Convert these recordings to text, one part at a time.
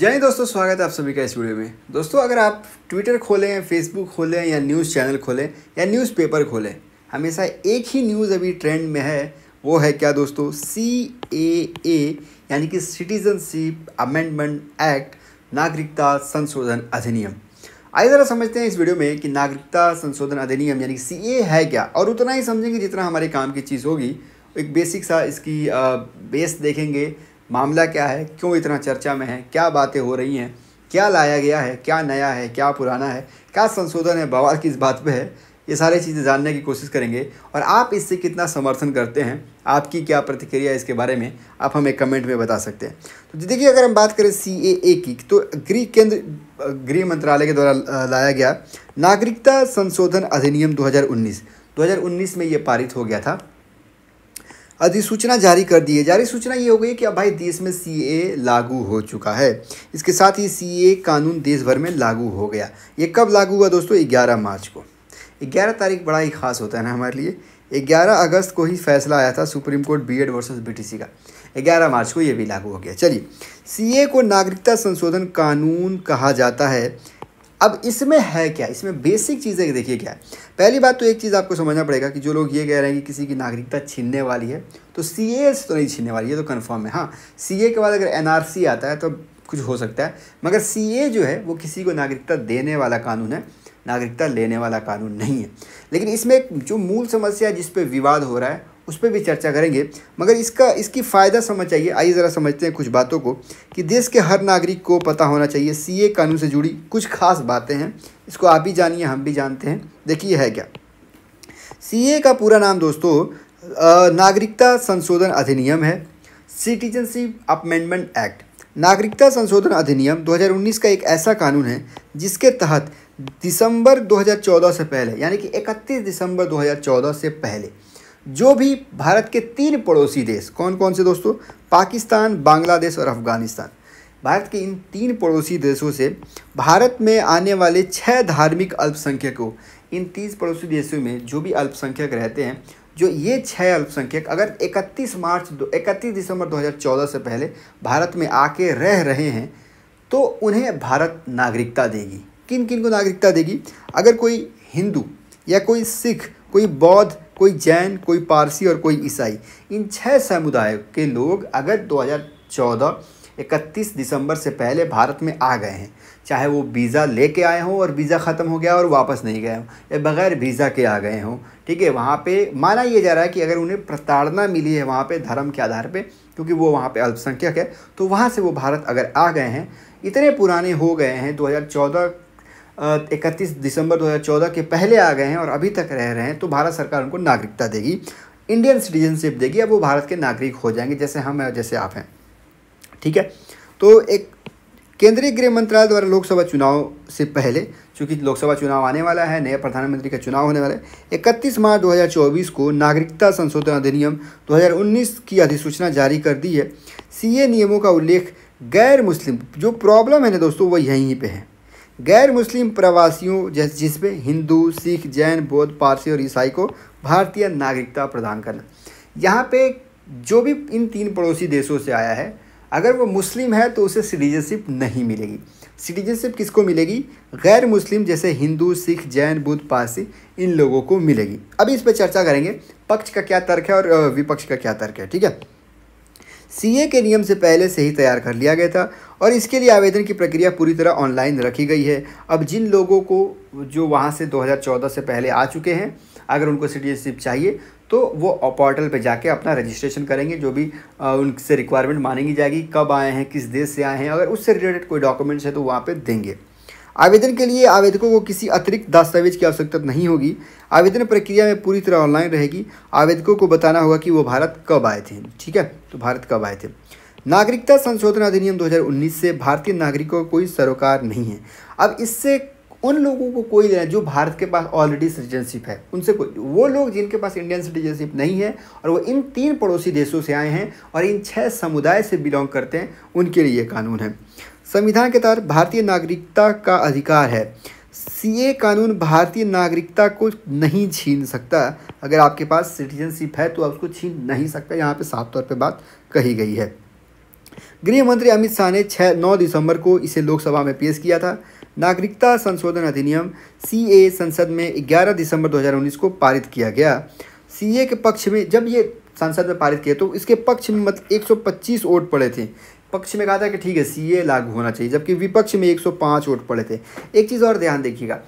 जय दोस्तों स्वागत है आप सभी का इस वीडियो में दोस्तों अगर आप ट्विटर खोलें फेसबुक खोलें या न्यूज़ चैनल खोलें या न्यूज़पेपर खोलें हमेशा एक ही न्यूज़ अभी ट्रेंड में है वो है क्या दोस्तों सी ए ए यानी कि सिटीजनशिप अमेंडमेंट एक्ट नागरिकता संशोधन अधिनियम आइए ज़रा समझते हैं इस वीडियो में कि नागरिकता संशोधन अधिनियम यानी कि सी ए है क्या और उतना ही समझेंगे जितना हमारे काम की चीज़ होगी एक बेसिक सा इसकी बेस देखेंगे मामला क्या है क्यों इतना चर्चा में है क्या बातें हो रही हैं क्या लाया गया है क्या नया है क्या पुराना है क्या संशोधन है बवाल किस बात पे है ये सारी चीज़ें जानने की कोशिश करेंगे और आप इससे कितना समर्थन करते हैं आपकी क्या प्रतिक्रिया इसके बारे में आप हमें कमेंट में बता सकते हैं तो देखिए अगर हम बात करें सी ए ए की तो गृह केंद्र गृह मंत्रालय के द्वारा लाया गया नागरिकता संशोधन अधिनियम 2019 2019 में ये पारित हो गया था अधिसूचना जारी कर दी है जारी सूचना ये हो गई कि अब भाई देश में सी लागू हो चुका है इसके साथ ही सी कानून देश भर में लागू हो गया ये कब लागू हुआ दोस्तों ग्यारह मार्च को ग्यारह तारीख बड़ा ही खास होता है ना हमारे लिए ग्यारह अगस्त को ही फैसला आया था supreme court B versus BTC का 11 मार्च को ये भी लागू हो गया चलिए सीए को नागरिकता संशोधन कानून कहा जाता है अब इसमें है क्या इसमें बेसिक चीज़ें देखिए क्या पहली बात तो एक चीज़ आपको समझना पड़ेगा कि जो लोग ये कह रहे हैं कि किसी की नागरिकता छीनने वाली है तो सी तो नहीं छीनने वाली है तो कन्फर्म है हाँ सी के बाद अगर एन आता है तो कुछ हो सकता है मगर सी जो है वो किसी को नागरिकता देने वाला कानून है नागरिकता लेने वाला कानून नहीं है लेकिन इसमें जो मूल समस्या जिस पर विवाद हो रहा है उस पर भी चर्चा करेंगे मगर इसका इसकी फ़ायदा समझ चाहिए आइए ज़रा समझते हैं कुछ बातों को कि देश के हर नागरिक को पता होना चाहिए सीए कानून से जुड़ी कुछ खास बातें हैं इसको आप भी जानिए हम भी जानते हैं देखिए है क्या सीए का पूरा नाम दोस्तों नागरिकता संशोधन अधिनियम है सिटीजनशिप अपमेंडमेंट एक्ट नागरिकता संशोधन अधिनियम 2019 का एक ऐसा कानून है जिसके तहत दिसंबर 2014 से पहले यानी कि 31 दिसंबर 2014 से पहले जो भी भारत के तीन पड़ोसी देश कौन कौन से दोस्तों पाकिस्तान बांग्लादेश और अफ़गानिस्तान भारत के इन तीन पड़ोसी देशों से भारत में आने वाले छः धार्मिक अल्पसंख्यकों इन तीस पड़ोसी देशों में जो भी अल्पसंख्यक रहते हैं जो ये छः अल्पसंख्यक अगर 31 मार्च दो इकतीस दिसंबर 2014 से पहले भारत में आके रह रहे हैं तो उन्हें भारत नागरिकता देगी किन किन को नागरिकता देगी अगर कोई हिंदू या कोई सिख कोई बौद्ध कोई जैन कोई पारसी और कोई ईसाई इन छह समुदाय के लोग अगर 2014 31 दिसंबर से पहले भारत में आ गए हैं चाहे वो वीज़ा लेके आए हों और वीज़ा ख़त्म हो गया और वापस नहीं गए हों या बग़ैर वीज़ा के आ गए हों ठीक है वहाँ पे माना यह जा रहा है कि अगर उन्हें प्रताड़ना मिली है वहाँ पे धर्म के आधार पे क्योंकि वो वहाँ पे अल्पसंख्यक है तो वहाँ से वो भारत अगर आ गए हैं इतने पुराने हो गए हैं 2014 इकतीस दिसंबर 2014 के पहले आ गए हैं और अभी तक रह रहे हैं तो भारत सरकार उनको नागरिकता देगी इंडियन सिटीजनशिप देगी अब वो भारत के नागरिक हो जाएंगे जैसे हम हैं जैसे आप हैं ठीक है तो एक केंद्रीय गृह मंत्रालय द्वारा लोकसभा चुनाव से पहले चूँकि लोकसभा चुनाव आने वाला है नए प्रधानमंत्री का चुनाव होने वाला है इकतीस मार्च 2024 को नागरिकता संशोधन अधिनियम 2019 की अधिसूचना जारी कर दी है सीए नियमों का उल्लेख गैर मुस्लिम जो प्रॉब्लम है ना दोस्तों वो यहीं पर है गैर मुस्लिम प्रवासियों जैसे जिसमें हिंदू सिख जैन बौद्ध पारसी और ईसाई को भारतीय नागरिकता प्रदान करना यहाँ पे जो भी इन तीन पड़ोसी देशों से आया है अगर वो मुस्लिम है तो उसे सिटीजनशिप नहीं मिलेगी सिटीजनशिप किसको मिलेगी गैर मुस्लिम जैसे हिंदू सिख जैन बुद्ध पारसी इन लोगों को मिलेगी अभी इस पर चर्चा करेंगे पक्ष का क्या तर्क है और विपक्ष का क्या तर्क है ठीक है सीए के नियम से पहले से ही तैयार कर लिया गया था और इसके लिए आवेदन की प्रक्रिया पूरी तरह ऑनलाइन रखी गई है अब जिन लोगों को जो वहाँ से 2014 से पहले आ चुके हैं अगर उनको सिटीजनशिप चाहिए तो वो पोर्टल पे जाके अपना रजिस्ट्रेशन करेंगे जो भी उनसे रिक्वायरमेंट मानेंगी जाएगी कब आए हैं किस देश से आए हैं अगर उससे रिलेटेड कोई डॉक्यूमेंट्स है तो वहाँ पर देंगे आवेदन के लिए आवेदकों को किसी अतिरिक्त दस्तावेज की आवश्यकता नहीं होगी आवेदन प्रक्रिया में पूरी तरह ऑनलाइन रहेगी आवेदकों को बताना होगा कि वो भारत कब आए थे ठीक है तो भारत कब आए थे नागरिकता संशोधन अधिनियम 2019 से भारतीय नागरिकों को कोई सरोकार नहीं है अब इससे उन लोगों को कोई लेना जो भारत के पास ऑलरेडी सिटीजनशिप है उनसे कोई वो लोग जिनके पास इंडियन सिटीजनशिप नहीं है और वो इन तीन पड़ोसी देशों से आए हैं और इन छह समुदाय से बिलोंग करते हैं उनके लिए कानून है संविधान के तहत भारतीय नागरिकता का अधिकार है सीए कानून भारतीय नागरिकता को नहीं छीन सकता अगर आपके पास सिटीजनशिप है तो आप उसको छीन नहीं सकता यहाँ पे साफ तौर पे बात कही गई है गृह मंत्री अमित शाह ने छः नौ दिसंबर को इसे लोकसभा में पेश किया था नागरिकता संशोधन अधिनियम सी संसद में 11 दिसंबर 2019 को पारित किया गया सी के पक्ष में जब ये संसद में पारित किया तो इसके पक्ष में मतलब 125 वोट पड़े थे पक्ष में कहा था कि ठीक है सीए लागू होना चाहिए जबकि विपक्ष में 105 वोट पड़े थे एक चीज़ और ध्यान देखिएगा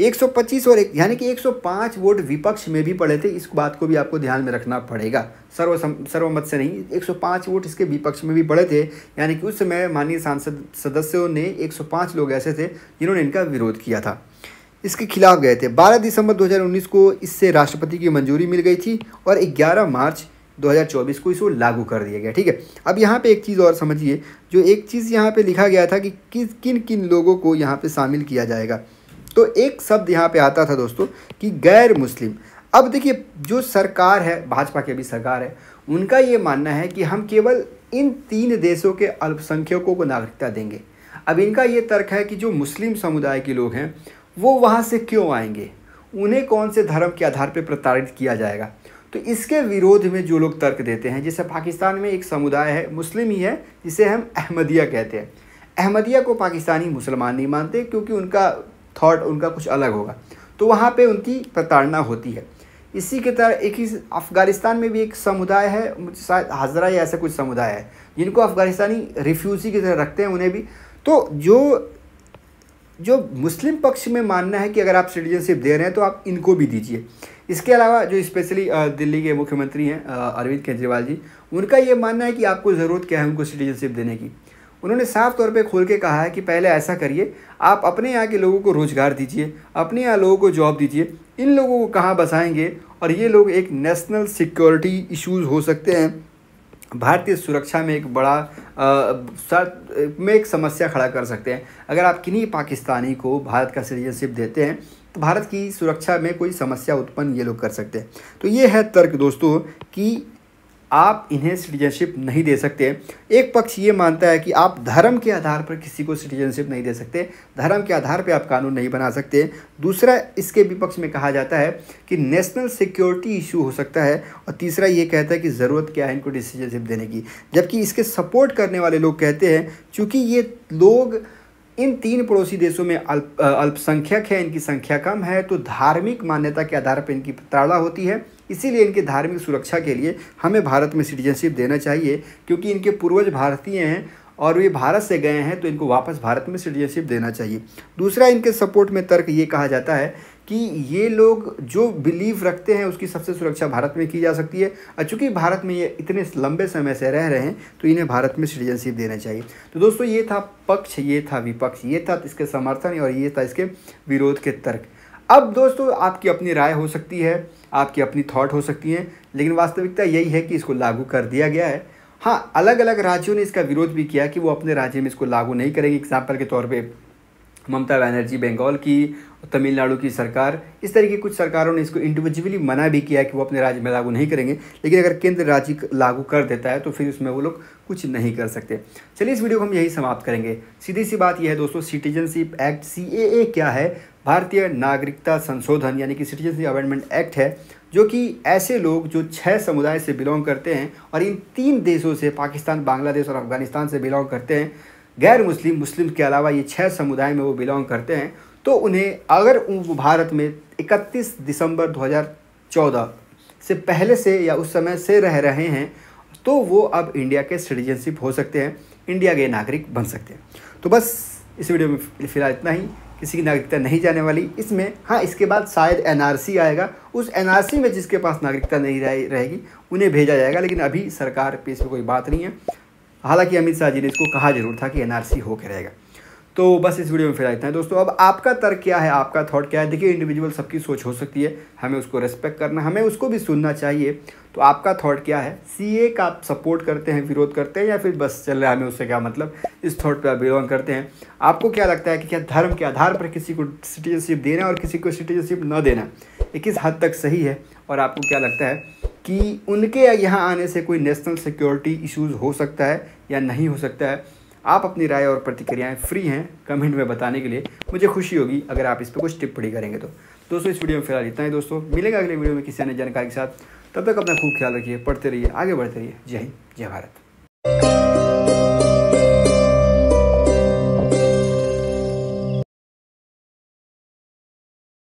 125 और एक यानी कि 105 वोट विपक्ष में भी पड़े थे इस बात को भी आपको ध्यान में रखना पड़ेगा सर्वसम सर्वमत से नहीं 105 वोट इसके विपक्ष में भी पड़े थे यानी कि उस समय माननीय सांसद सदस्यों ने 105 लोग ऐसे थे जिन्होंने इनका विरोध किया था इसके खिलाफ गए थे 12 दिसंबर 2019 को इससे राष्ट्रपति की मंजूरी मिल गई थी और 11 मार्च 2024 को इसको लागू कर दिया गया ठीक है अब यहाँ पे एक चीज़ और समझिए जो एक चीज़ यहाँ पे लिखा गया था कि किस किन किन लोगों को यहाँ पे शामिल किया जाएगा तो एक शब्द यहाँ पे आता था दोस्तों कि गैर मुस्लिम अब देखिए जो सरकार है भाजपा की अभी सरकार है उनका ये मानना है कि हम केवल इन तीन देशों के अल्पसंख्यकों को नागरिकता देंगे अब इनका ये तर्क है कि जो मुस्लिम समुदाय के लोग हैं वो वहाँ से क्यों आएंगे उन्हें कौन से धर्म के आधार पर प्रताड़ित किया जाएगा तो इसके विरोध में जो लोग तर्क देते हैं जैसे पाकिस्तान में एक समुदाय है मुस्लिम ही है जिसे हम अहमदिया कहते हैं अहमदिया को पाकिस्तानी मुसलमान नहीं मानते क्योंकि उनका थाट उनका कुछ अलग होगा तो वहाँ पर उनकी प्रताड़ना होती है इसी के तरह एक ही अफ़गानिस्तान में भी एक समुदाय है शायद हाजरा या ऐसा कुछ समुदाय है जिनको अफ़गानिस्तानी रिफ्यूज़ी की तरह रखते हैं उन्हें भी तो जो जो मुस्लिम पक्ष में मानना है कि अगर आप सिटीजनशिप दे रहे हैं तो आप इनको भी दीजिए इसके अलावा जो स्पेशली दिल्ली के मुख्यमंत्री हैं अरविंद केजरीवाल जी उनका ये मानना है कि आपको ज़रूरत क्या है उनको सिटीजनशिप देने की उन्होंने साफ तौर पे खोल के कहा है कि पहले ऐसा करिए आप अपने यहाँ के लोगों को रोज़गार दीजिए अपने यहाँ लोगों को जॉब दीजिए इन लोगों को कहाँ बसाएंगे और ये लोग एक नेशनल सिक्योरिटी इश्यूज़ हो सकते हैं भारतीय सुरक्षा में एक बड़ा आ, में एक समस्या खड़ा कर सकते हैं अगर आप किन्हीं पाकिस्तानी को भारत का सिटीजनशिप देते हैं तो भारत की सुरक्षा में कोई समस्या उत्पन्न ये लोग कर सकते हैं तो ये है तर्क दोस्तों कि आप इन्हें सिटीजनशिप नहीं दे सकते एक पक्ष ये मानता है कि आप धर्म के आधार पर किसी को सिटीजनशिप नहीं दे सकते धर्म के आधार पर आप कानून नहीं बना सकते दूसरा इसके विपक्ष में कहा जाता है कि नेशनल सिक्योरिटी इशू हो सकता है और तीसरा ये कहता है कि ज़रूरत क्या है इनको डिसीजनशिप देने की जबकि इसके सपोर्ट करने वाले लोग कहते हैं चूँकि ये लोग इन तीन पड़ोसी देशों में अल्प अल्पसंख्यक है इनकी संख्या कम है तो धार्मिक मान्यता के आधार पर इनकी प्रताड़ा होती है इसीलिए इनकी धार्मिक सुरक्षा के लिए हमें भारत में सिटीजनशिप देना चाहिए क्योंकि इनके पूर्वज भारतीय हैं और वे भारत से गए हैं तो इनको वापस भारत में सिटीजनशिप देना चाहिए दूसरा इनके सपोर्ट में तर्क ये कहा जाता है कि ये लोग जो बिलीव रखते हैं उसकी सबसे सुरक्षा भारत में की जा सकती है और चूँकि भारत में ये इतने लंबे समय से रह रहे हैं तो इन्हें भारत में सिटीजनशिप देना चाहिए तो दोस्तों ये था पक्ष ये था विपक्ष ये था इसके समर्थन और ये था इसके विरोध के तर्क अब दोस्तों आपकी अपनी राय हो सकती है आपकी अपनी थाट हो सकती है लेकिन वास्तविकता यही है कि इसको लागू कर दिया गया है हाँ अलग अलग राज्यों ने इसका विरोध भी किया कि वो अपने राज्य में इसको लागू नहीं करेंगे एग्जाम्पल के तौर पर ममता बनर्जी बंगाल की तमिलनाडु की सरकार इस तरह की कुछ सरकारों ने इसको इंडिविजुअली मना भी किया कि वो अपने राज्य में लागू नहीं करेंगे लेकिन अगर केंद्र राज्य लागू कर देता है तो फिर उसमें वो लोग कुछ नहीं कर सकते चलिए इस वीडियो को हम यही समाप्त करेंगे सीधी सी बात यह है दोस्तों सिटीजनशिप एक्ट सी क्या है भारतीय नागरिकता संशोधन यानी कि सिटीजनशिप अमेंडमेंट एक्ट है जो कि ऐसे लोग जो छह समुदाय से बिलोंग करते हैं और इन तीन देशों से पाकिस्तान बांग्लादेश और अफगानिस्तान से बिलोंग करते हैं गैर मुस्लिम मुस्लिम के अलावा ये छः समुदाय में वो बिलोंग करते हैं तो उन्हें अगर वो भारत में 31 दिसंबर 2014 से पहले से या उस समय से रह रहे हैं तो वो अब इंडिया के सिटीजनशिप हो सकते हैं इंडिया के नागरिक बन सकते हैं तो बस इस वीडियो में फ़िलहाल इतना ही किसी की नागरिकता नहीं जाने वाली इसमें हाँ इसके बाद शायद एन आएगा उस एन में जिसके पास नागरिकता नहीं रहेगी उन्हें भेजा जाएगा लेकिन अभी सरकार पे इसमें कोई बात नहीं है हालांकि अमित शाह जी ने इसको कहा जरूर था कि एनआरसी होकर रहेगा तो बस इस वीडियो में फिर आते हैं दोस्तों अब आपका तर्क क्या है आपका थॉट क्या है देखिए इंडिविजुअल सबकी सोच हो सकती है हमें उसको रेस्पेक्ट करना हमें उसको भी सुनना चाहिए तो आपका थॉट क्या है सीए का आप सपोर्ट करते हैं विरोध करते हैं या फिर बस चल रहा है हमें उससे क्या मतलब इस थॉट पर आप बिलोंग करते हैं आपको क्या लगता है कि क्या धर्म के आधार पर किसी को सिटीजनशिप देना और किसी को सिटीजनशिप न देना ये किस हद तक सही है और आपको क्या लगता है कि उनके यहाँ आने से कोई नेशनल सिक्योरिटी इश्यूज हो सकता है या नहीं हो सकता है आप अपनी राय और प्रतिक्रियाएं फ्री हैं कमेंट में बताने के लिए मुझे खुशी होगी अगर आप इस पर कुछ टिप्पणी करेंगे तो दोस्तों इस वीडियो में फिलहाल इतना ही दोस्तों मिलेगा अगले वीडियो में किसी अन्य जानकारी के साथ तब तक अपना खूब ख्याल रखिए पढ़ते रहिए आगे बढ़ते रहिए जय हिंद जय भारत